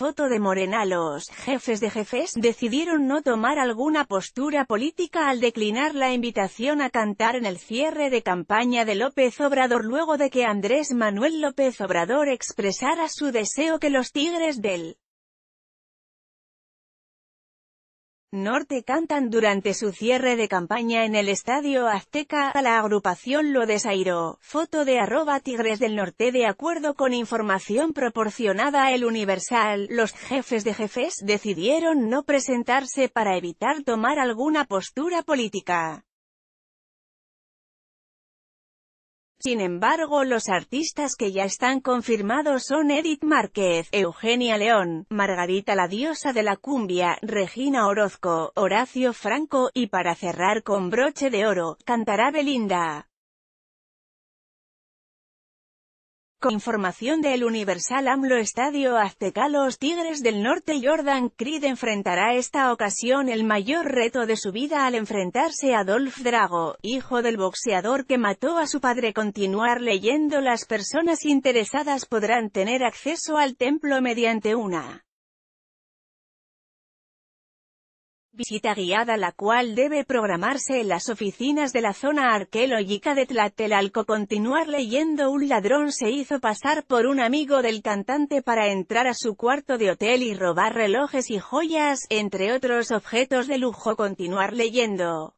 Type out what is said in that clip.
Foto de Morena Los jefes de jefes decidieron no tomar alguna postura política al declinar la invitación a cantar en el cierre de campaña de López Obrador luego de que Andrés Manuel López Obrador expresara su deseo que los Tigres del Norte cantan durante su cierre de campaña en el Estadio Azteca, a la agrupación Lo Desairo, foto de arroba Tigres del Norte de acuerdo con información proporcionada a El Universal, los jefes de jefes decidieron no presentarse para evitar tomar alguna postura política. Sin embargo los artistas que ya están confirmados son Edith Márquez, Eugenia León, Margarita la diosa de la cumbia, Regina Orozco, Horacio Franco, y para cerrar con broche de oro, cantará Belinda. Con información del Universal AMLO Estadio Azteca los Tigres del Norte Jordan Creed enfrentará esta ocasión el mayor reto de su vida al enfrentarse a Dolph Drago, hijo del boxeador que mató a su padre. Continuar leyendo las personas interesadas podrán tener acceso al templo mediante una visita guiada la cual debe programarse en las oficinas de la zona arqueológica de Tlatelalco. Continuar leyendo Un ladrón se hizo pasar por un amigo del cantante para entrar a su cuarto de hotel y robar relojes y joyas, entre otros objetos de lujo. Continuar leyendo.